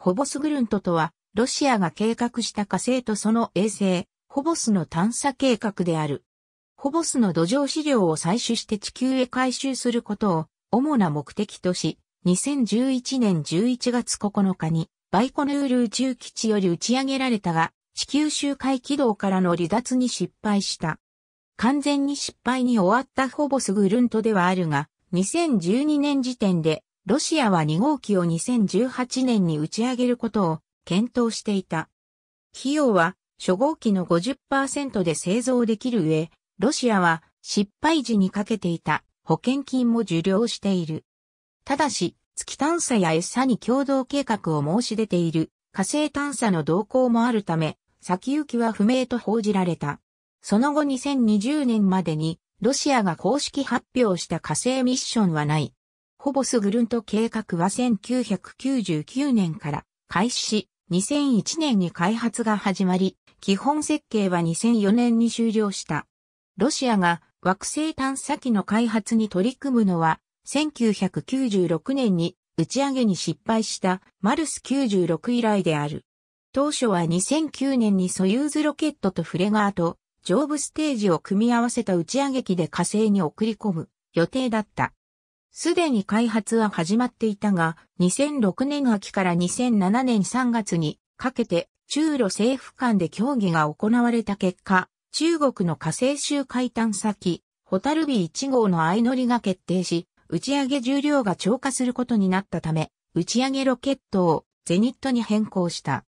ホボスグルントとは、ロシアが計画した火星とその衛星、ホボスの探査計画である。ホボスの土壌資料を採取して地球へ回収することを主な目的とし、2011年11月9日にバイコヌール宇宙基地より打ち上げられたが、地球周回軌道からの離脱に失敗した。完全に失敗に終わったホボスグルントではあるが、2012年時点でロシアは2号機を2018年に打ち上げることを検討していた。費用は初号機の50%で製造できる上、ロシアは失敗時にかけていた保険金も受領している。ただし、月探査や餌に共同計画を申し出ている火星探査の動向もあるため、先行きは不明と報じられた。その後2020年までにロシアが公式発表した火星ミッションはない。ホボスグルント計画は1999年から開始し、2001年に開発が始まり、基本設計は2004年に終了した。ロシアが惑星探査機の開発に取り組むのは、1996年に打ち上げに失敗したマルス96以来である。当初は2009年にソユーズロケットとフレガーと上部ステージを組み合わせた打ち上げ機で火星に送り込む予定だった。すでに開発は始まっていたが、2006年秋から2007年3月にかけて中ロ政府間で協議が行われた結果、中国の火星周回探査機、ホタルビ1号の相乗りが決定し、打ち上げ重量が超過することになったため、打ち上げロケットをゼニットに変更した。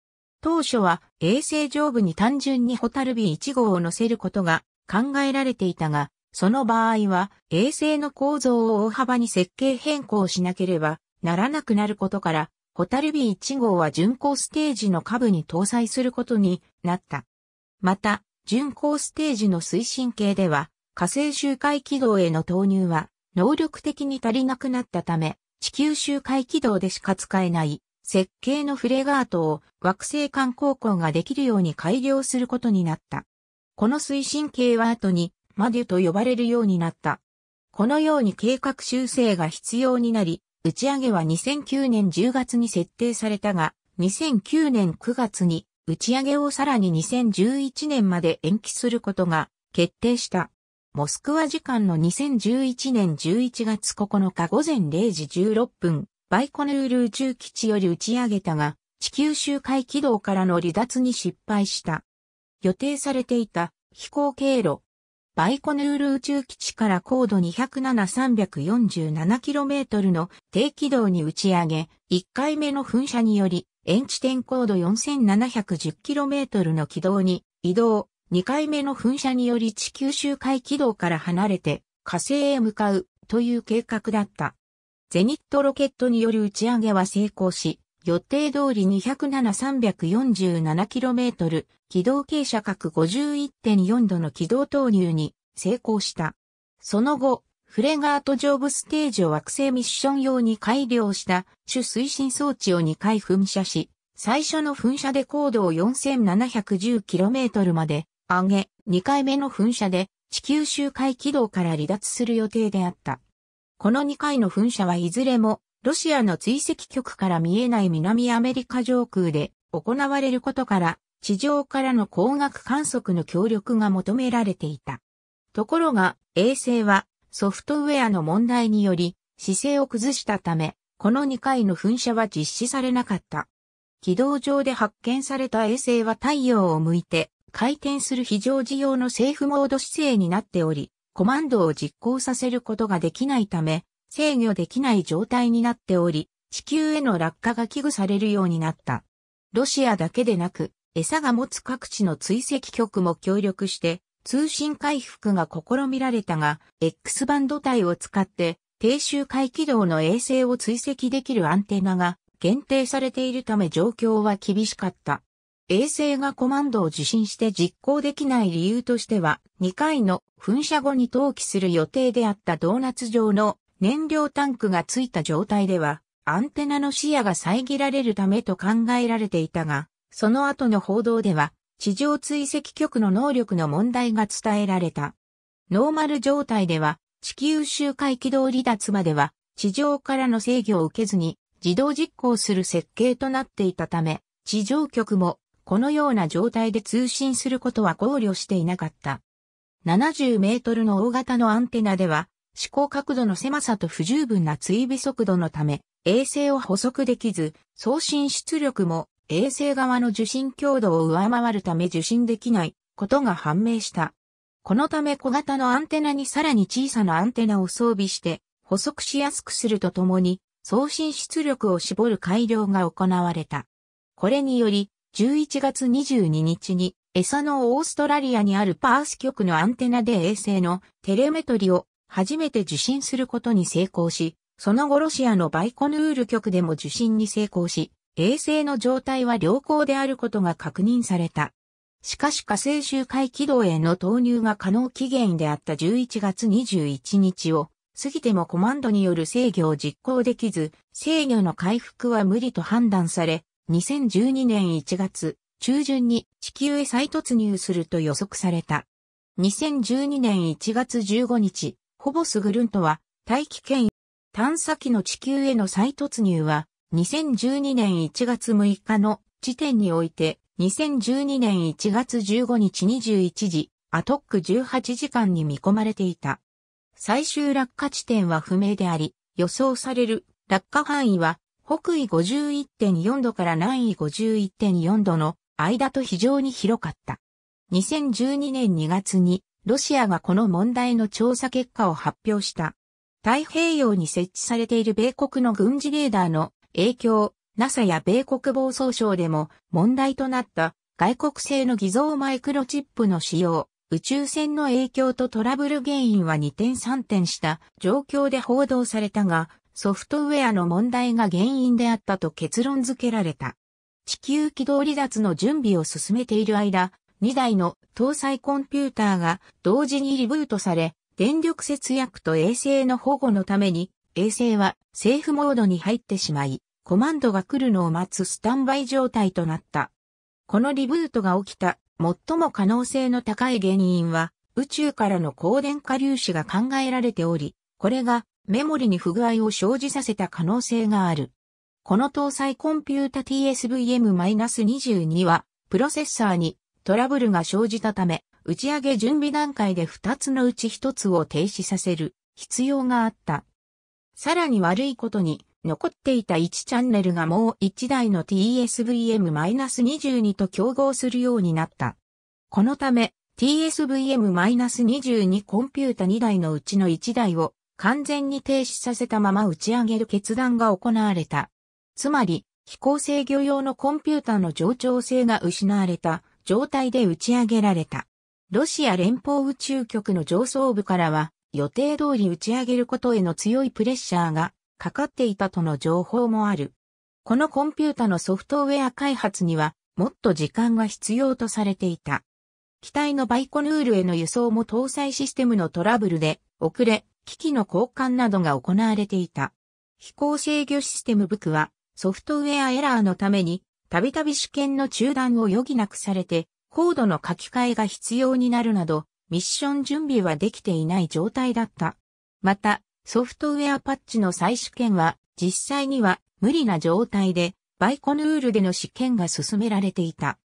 当初は衛星上部に単純にホタルビ1号を乗せることが考えられていたが、その場合は衛星の構造を大幅に設計変更しなければならなくなることから、ホタルビー1号は巡航ステージの下部に搭載することになった。また、巡航ステージの推進系では、火星周回軌道への投入は能力的に足りなくなったため、地球周回軌道でしか使えない設計のフレガートを惑星間航行ができるように改良することになった。この推進系は後にマデュと呼ばれるようになった。このように計画修正が必要になり、打ち上げは2009年10月に設定されたが、2009年9月に打ち上げをさらに2011年まで延期することが決定した。モスクワ時間の2011年11月9日午前0時16分、バイコヌール宇宙基地より打ち上げたが、地球周回軌道からの離脱に失敗した。予定されていた飛行経路バイコヌール宇宙基地から高度 207-347km の低軌道に打ち上げ、1回目の噴射により、遠地点高度 4710km の軌道に移動、2回目の噴射により地球周回軌道から離れて火星へ向かうという計画だった。ゼニットロケットによる打ち上げは成功し、予定通り 207-347km、軌道傾斜角51.4度の軌道投入に成功した。その後、フレガート上部ステージを惑星ミッション用に改良した主推進装置を2回噴射し、最初の噴射で高度を 4710km まで上げ、2回目の噴射で地球周回軌道から離脱する予定であった。この2回の噴射はいずれもロシアの追跡局から見えない南アメリカ上空で行われることから、地上からの光学観測の協力が求められていた。ところが、衛星はソフトウェアの問題により姿勢を崩したため、この2回の噴射は実施されなかった。軌道上で発見された衛星は太陽を向いて回転する非常時用のセーフモード姿勢になっており、コマンドを実行させることができないため、制御できない状態になっており、地球への落下が危惧されるようになった。ロシアだけでなく、餌が持つ各地の追跡局も協力して、通信回復が試みられたが、X バンド体を使って、低周回軌道の衛星を追跡できるアンテナが限定されているため状況は厳しかった。衛星がコマンドを受信して実行できない理由としては、2回の噴射後に投棄する予定であったドーナツ状の燃料タンクがついた状態では、アンテナの視野が遮られるためと考えられていたが、その後の報道では、地上追跡局の能力の問題が伝えられた。ノーマル状態では、地球周回軌道離脱までは、地上からの制御を受けずに、自動実行する設計となっていたため、地上局も、このような状態で通信することは考慮していなかった。70メートルの大型のアンテナでは、思考角度の狭さと不十分な追尾速度のため、衛星を捕捉できず、送信出力も衛星側の受信強度を上回るため受信できないことが判明した。このため小型のアンテナにさらに小さなアンテナを装備して捕捉しやすくするとともに送信出力を絞る改良が行われた。これにより11月22日に餌のオーストラリアにあるパース局のアンテナで衛星のテレメトリを初めて受信することに成功し、その後ロシアのバイコヌール局でも受信に成功し、衛星の状態は良好であることが確認された。しかし火星周回軌道への投入が可能期限であった11月21日を過ぎてもコマンドによる制御を実行できず、制御の回復は無理と判断され、2012年1月中旬に地球へ再突入すると予測された。2012年1月15日、ホボスグルントは大気圏探査機の地球への再突入は2012年1月6日の時点において2012年1月15日21時アトック18時間に見込まれていた。最終落下地点は不明であり、予想される落下範囲は北緯51.4度から南緯51.4度の間と非常に広かった。2012年2月にロシアがこの問題の調査結果を発表した。太平洋に設置されている米国の軍事レーダーの影響、NASA や米国防総省でも問題となった外国製の偽造マイクロチップの使用、宇宙船の影響とトラブル原因は2点3点した状況で報道されたが、ソフトウェアの問題が原因であったと結論付けられた。地球軌道離脱の準備を進めている間、2台の搭載コンピューターが同時にリブートされ、電力節約と衛星の保護のために、衛星はセーフモードに入ってしまい、コマンドが来るのを待つスタンバイ状態となった。このリブートが起きた最も可能性の高い原因は、宇宙からの高電化粒子が考えられており、これがメモリに不具合を生じさせた可能性がある。この搭載コンピュータ TSVM-22 は、プロセッサーにトラブルが生じたため、打ち上げ準備段階で2つのうち1つを停止させる必要があった。さらに悪いことに、残っていた1チャンネルがもう1台の TSVM-22 と競合するようになった。このため、TSVM-22 コンピュータ2台のうちの1台を完全に停止させたまま打ち上げる決断が行われた。つまり、飛行制御用のコンピュータの冗長性が失われた状態で打ち上げられた。ロシア連邦宇宙局の上層部からは、予定通り打ち上げることへの強いプレッシャーがかかっていたとの情報もある。このコンピュータのソフトウェア開発にはもっと時間が必要とされていた。機体のバイコヌールへの輸送も搭載システムのトラブルで遅れ、機器の交換などが行われていた。飛行制御システム部区はソフトウェアエラーのためにたびたび試験の中断を余儀なくされて、コードの書き換えが必要になるなど、ミッション準備はできていない状態だった。また、ソフトウェアパッチの再試験は、実際には無理な状態で、バイコヌールでの試験が進められていた。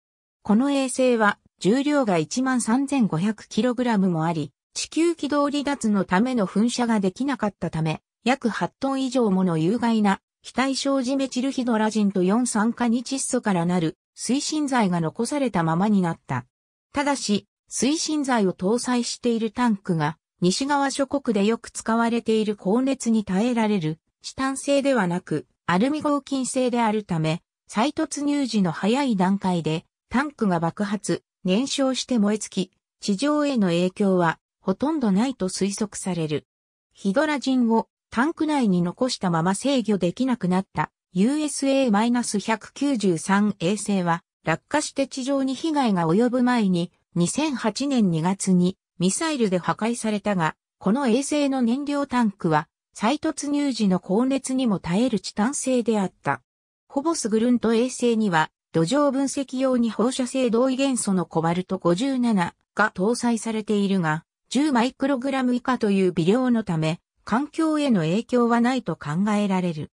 この衛星は、重量が 13,500kg もあり、地球軌道離脱のための噴射ができなかったため、約8トン以上もの有害な非対称ジメチルヒドラジンと4酸化に窒素からなる推進剤が残されたままになった。ただし、推進剤を搭載しているタンクが、西側諸国でよく使われている高熱に耐えられる、チタン製ではなく、アルミ合金製であるため、再突入時の早い段階で、タンクが爆発、燃焼して燃え尽き、地上への影響は、ほとんどないと推測される。ヒドラジンをタンク内に残したまま制御できなくなった USA-193 衛星は落下して地上に被害が及ぶ前に2008年2月にミサイルで破壊されたが、この衛星の燃料タンクは再突入時の高熱にも耐えるチタン製であった。ほぼすぐるんと衛星には土壌分析用に放射性同位元素のコバルト57が搭載されているが、10マイクログラム以下という微量のため、環境への影響はないと考えられる。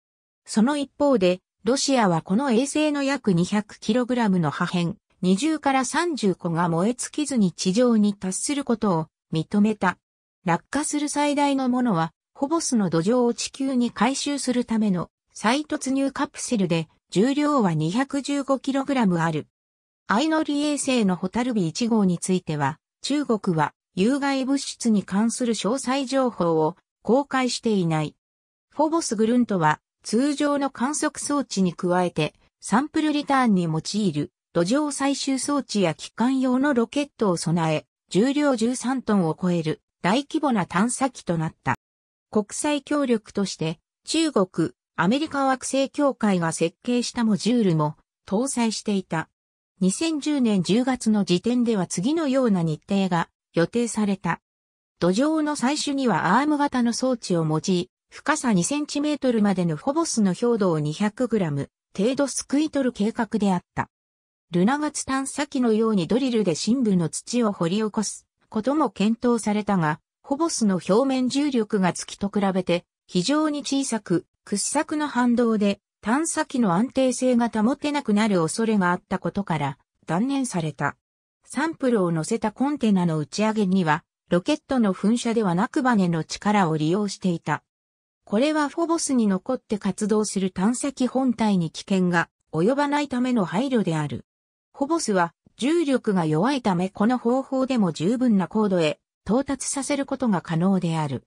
その一方で、ロシアはこの衛星の約 200kg の破片、20から30個が燃え尽きずに地上に達することを認めた。落下する最大のものは、ホボスの土壌を地球に回収するための再突入カプセルで、重量は 215kg ある。相乗り衛星のホタルビ1号については、中国は有害物質に関する詳細情報を公開していない。フォボスグルントは通常の観測装置に加えてサンプルリターンに用いる土壌採集装置や機関用のロケットを備え、重量13トンを超える大規模な探査機となった。国際協力として中国、アメリカ惑星協会が設計したモジュールも搭載していた。2010年10月の時点では次のような日程が予定された。土壌の採取にはアーム型の装置を用い、深さ2センチメートルまでのフォボスの強度を200グラム程度すくい取る計画であった。ルナガツ探査機のようにドリルで深部の土を掘り起こすことも検討されたが、ォボスの表面重力が月と比べて非常に小さく、掘削の反動で探査機の安定性が保てなくなる恐れがあったことから断念された。サンプルを乗せたコンテナの打ち上げにはロケットの噴射ではなくバネの力を利用していた。これはフォボスに残って活動する探査機本体に危険が及ばないための配慮である。フォボスは重力が弱いためこの方法でも十分な高度へ到達させることが可能である。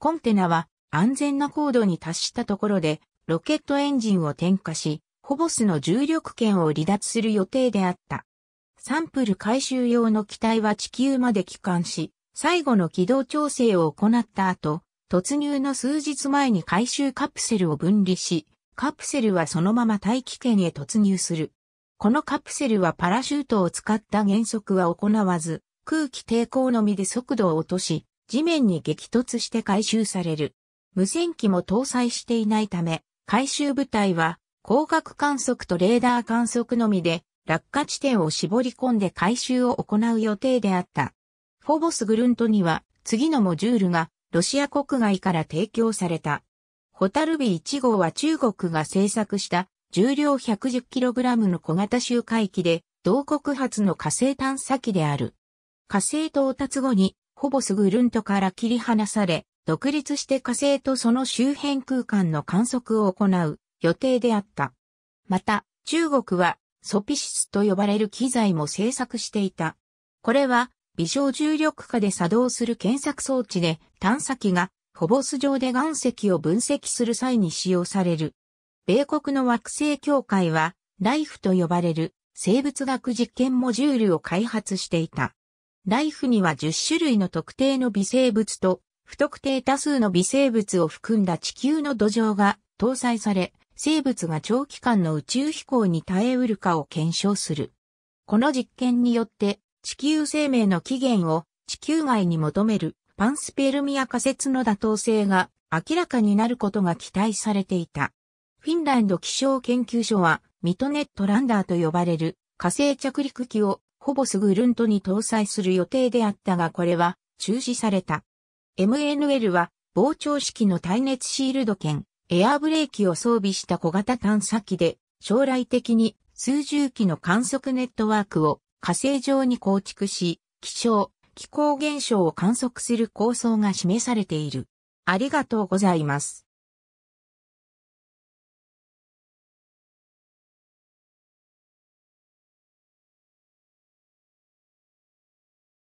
コンテナは安全な高度に達したところでロケットエンジンを点火し、フォボスの重力圏を離脱する予定であった。サンプル回収用の機体は地球まで帰還し、最後の軌道調整を行った後、突入の数日前に回収カプセルを分離し、カプセルはそのまま大気圏へ突入する。このカプセルはパラシュートを使った減速は行わず、空気抵抗のみで速度を落とし、地面に激突して回収される。無線機も搭載していないため、回収部隊は光学観測とレーダー観測のみで落下地点を絞り込んで回収を行う予定であった。フォボスグルントには、次のモジュールが、ロシア国外から提供された。ホタルビ1号は中国が製作した重量 110kg の小型周回機で、同国発の火星探査機である。火星到達後に、フォボスグルントから切り離され、独立して火星とその周辺空間の観測を行う予定であった。また、中国はソピシスと呼ばれる機材も製作していた。これは微小重力下で作動する検索装置で探査機がフォボス上で岩石を分析する際に使用される。米国の惑星協会はライフと呼ばれる生物学実験モジュールを開発していた。ライフには10種類の特定の微生物と不特定多数の微生物を含んだ地球の土壌が搭載され、生物が長期間の宇宙飛行に耐えうるかを検証する。この実験によって地球生命の起源を地球外に求めるパンスペルミア仮説の妥当性が明らかになることが期待されていた。フィンランド気象研究所はミトネットランダーと呼ばれる火星着陸機をほぼすぐルントに搭載する予定であったがこれは中止された。MNL は膨張式の耐熱シールド圏、エアーブレーキを装備した小型探査機で将来的に数十機の観測ネットワークを火星上に構築し、気象、気候現象を観測する構想が示されている。ありがとうございます。